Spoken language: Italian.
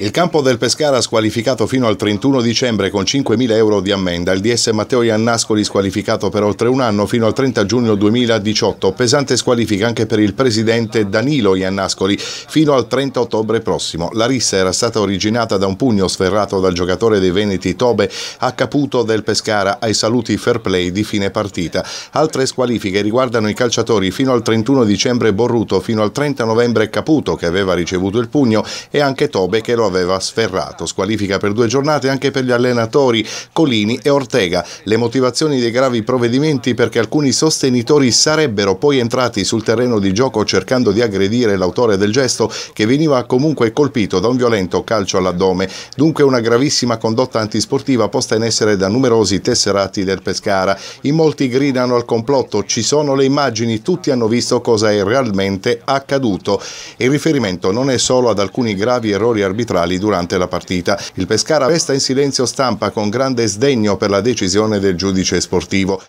Il campo del Pescara squalificato fino al 31 dicembre con 5.000 euro di ammenda, il DS Matteo Iannascoli squalificato per oltre un anno fino al 30 giugno 2018, pesante squalifica anche per il presidente Danilo Iannascoli fino al 30 ottobre prossimo. La rissa era stata originata da un pugno sferrato dal giocatore dei Veneti Tobe a Caputo del Pescara ai saluti fair play di fine partita. Altre squalifiche riguardano i calciatori fino al 31 dicembre Borruto, fino al 30 novembre Caputo che aveva ricevuto il pugno e anche Tobe che lo aveva sferrato. Squalifica per due giornate anche per gli allenatori Colini e Ortega. Le motivazioni dei gravi provvedimenti perché alcuni sostenitori sarebbero poi entrati sul terreno di gioco cercando di aggredire l'autore del gesto che veniva comunque colpito da un violento calcio all'addome. Dunque una gravissima condotta antisportiva posta in essere da numerosi tesserati del Pescara. In molti gridano al complotto, ci sono le immagini, tutti hanno visto cosa è realmente accaduto. Il riferimento non è solo ad alcuni gravi errori arbitrari elettorali durante la partita. Il Pescara resta in silenzio stampa con grande sdegno per la decisione del giudice sportivo.